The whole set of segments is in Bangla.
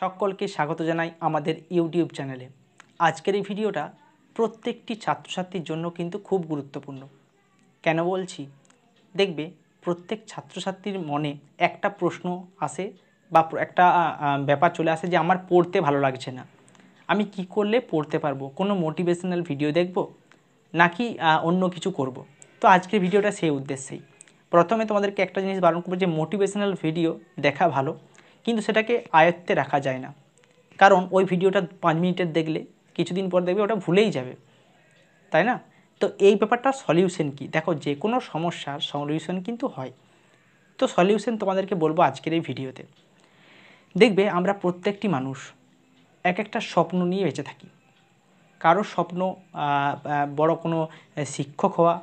সকলকে স্বাগত জানাই আমাদের ইউটিউব চ্যানেলে আজকের এই ভিডিওটা প্রত্যেকটি ছাত্রছাত্রীর জন্য কিন্তু খুব গুরুত্বপূর্ণ কেন বলছি দেখবে প্রত্যেক ছাত্রছাত্রীর মনে একটা প্রশ্ন আসে বা একটা ব্যাপার চলে আসে যে আমার পড়তে ভালো লাগছে না আমি কি করলে পড়তে পারবো কোনো মোটিভেশনাল ভিডিও দেখব নাকি অন্য কিছু করব। তো আজকের ভিডিওটা সেই উদ্দেশ্যেই প্রথমে তোমাদেরকে একটা জিনিস বারণ করবো যে মোটিভেশনাল ভিডিও দেখা ভালো কিন্তু সেটাকে আয়ত্তে রাখা যায় না কারণ ওই ভিডিওটা পাঁচ মিনিটের দেখলে কিছুদিন পর দেখবে ওটা ভুলেই যাবে তাই না তো এই ব্যাপারটা সলিউশন কি দেখো যে কোনো সমস্যার সলিউশন কিন্তু হয় তো সলিউশন তোমাদেরকে বলবো আজকের এই ভিডিওতে দেখবে আমরা প্রত্যেকটি মানুষ এক একটা স্বপ্ন নিয়ে বেঁচে থাকি কারো স্বপ্ন বড় কোনো শিক্ষক হওয়া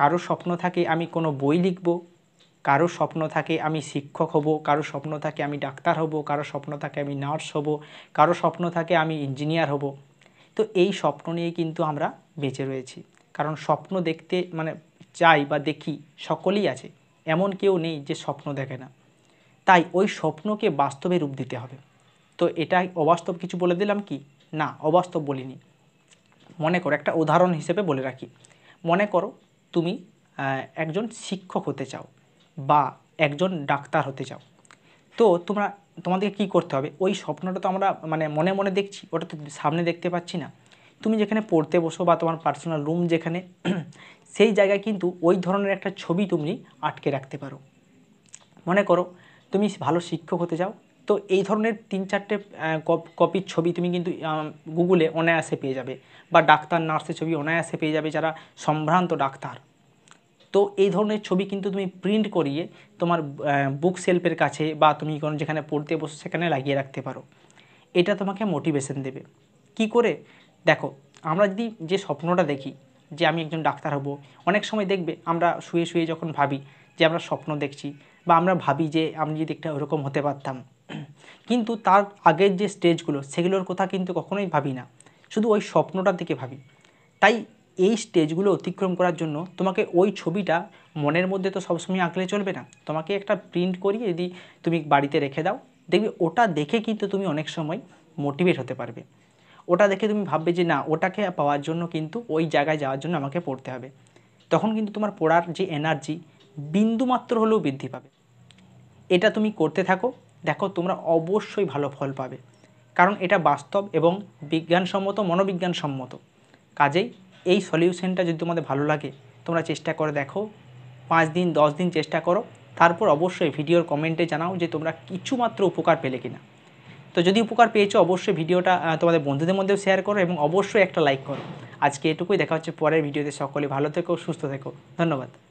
কারো স্বপ্ন থাকে আমি কোনো বই লিখবো কারো স্বপ্ন থাকে আমি শিক্ষক হব কারো স্বপ্ন থাকে আমি ডাক্তার হব কারো স্বপ্ন থাকে আমি নার্স হব কারো স্বপ্ন থাকে আমি ইঞ্জিনিয়ার হব তো এই স্বপ্ন নিয়ে কিন্তু আমরা বেঁচে রয়েছি কারণ স্বপ্ন দেখতে মানে চাই বা দেখি সকলেই আছে এমন কেউ নেই যে স্বপ্ন দেখে না তাই ওই স্বপ্নকে বাস্তবে রূপ দিতে হবে তো এটাই অবাস্তব কিছু বলে দিলাম কি না অবাস্তব বলিনি মনে করো একটা উদাহরণ হিসেবে বলে রাখি মনে করো তুমি একজন শিক্ষক হতে চাও বা একজন ডাক্তার হতে চাও তো তোমরা তোমাদেরকে কী করতে হবে ওই স্বপ্নটা তো আমরা মানে মনে মনে দেখছি ওটা তো সামনে দেখতে পাচ্ছি না তুমি যেখানে পড়তে বসো বা তোমার পার্সোনাল রুম যেখানে সেই জায়গায় কিন্তু ওই ধরনের একটা ছবি তুমি আটকে রাখতে পারো মনে করো তুমি ভালো শিক্ষক হতে চাও তো এই ধরনের তিন চারটে কপির ছবি তুমি কিন্তু গুগলে অনায়াসে পেয়ে যাবে বা ডাক্তার নার্সের ছবি অনায়াসে পেয়ে যাবে যারা সম্ভ্রান্ত ডাক্তার তো এই ধরনের ছবি কিন্তু তুমি প্রিন্ট করিয়ে তোমার বুক সেলফের কাছে বা তুমি কোনো যেখানে পড়তে বসো সেখানে লাগিয়ে রাখতে পারো এটা তোমাকে মোটিভেশন দেবে কি করে দেখো আমরা যদি যে স্বপ্নটা দেখি যে আমি একজন ডাক্তার হব অনেক সময় দেখবে আমরা শুয়ে শুয়ে যখন ভাবি যে আমরা স্বপ্ন দেখছি বা আমরা ভাবি যে আমি যদি একটা ওরকম হতে পারতাম কিন্তু তার আগের যে স্টেজগুলো সেগুলোর কথা কিন্তু কখনোই ভাবি না শুধু ওই স্বপ্নটার দিকে ভাবি তাই এই স্টেজগুলো অতিক্রম করার জন্য তোমাকে ওই ছবিটা মনের মধ্যে তো সবসময় আঁকলে চলবে না তোমাকে একটা প্রিন্ট করিয়ে যদি তুমি বাড়িতে রেখে দাও দেখবে ওটা দেখে কিন্তু তুমি অনেক সময় মোটিভেট হতে পারবে ওটা দেখে তুমি ভাববে যে না ওটাকে পাওয়ার জন্য কিন্তু ওই জায়গায় যাওয়ার জন্য আমাকে পড়তে হবে তখন কিন্তু তোমার পড়ার যে এনার্জি বিন্দুমাত্র হলেও বৃদ্ধি পাবে এটা তুমি করতে থাকো দেখো তোমরা অবশ্যই ভালো ফল পাবে কারণ এটা বাস্তব এবং বিজ্ঞানসম্মত মনোবিজ্ঞানসম্মত কাজেই এই সলিউশনটা যদি তোমাদের ভালো লাগে তোমরা চেষ্টা করে দেখো পাঁচ দিন দশ দিন চেষ্টা করো তারপর অবশ্যই ভিডিওর কমেন্টে জানাও যে তোমরা কিছুমাত্র উপকার পেলে কিনা তো যদি উপকার পেয়েছো অবশ্যই ভিডিওটা তোমাদের বন্ধুদের মধ্যেও শেয়ার করো এবং অবশ্যই একটা লাইক করো আজকে এটুকুই দেখা হচ্ছে পরের ভিডিওতে সকলে ভালো থেকো সুস্থ থেকো ধন্যবাদ